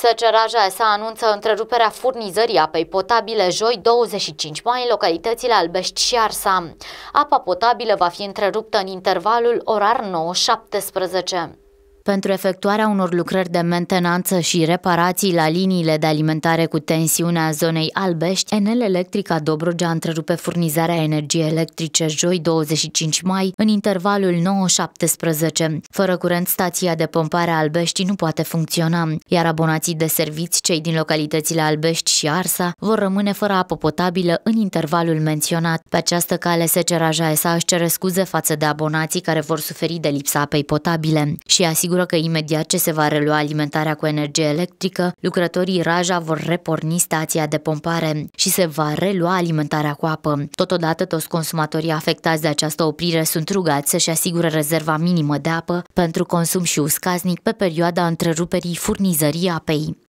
Seceraja SA anunță întreruperea furnizării apei potabile joi 25 mai în localitățile Albești și Arsa. Apa potabilă va fi întreruptă în intervalul orar 9-17 pentru efectuarea unor lucrări de mentenanță și reparații la liniile de alimentare cu tensiunea zonei Albești, Enel Electrica Dobrogea întrerupe furnizarea energiei electrice joi 25 mai în intervalul 9-17. Fără curent, stația de pompare a Albești nu poate funcționa, iar abonații de servici, cei din localitățile Albești și Arsa, vor rămâne fără apă potabilă în intervalul menționat. Pe această cale, Seceraja SA își cere scuze față de abonații care vor suferi de lipsa apei potabile și asigură asigură că imediat ce se va relua alimentarea cu energie electrică, lucrătorii Raja vor reporni stația de pompare și se va relua alimentarea cu apă. Totodată, toți consumatorii afectați de această oprire sunt rugați să-și asigure rezerva minimă de apă pentru consum și uscaznic pe perioada întreruperii furnizării apei.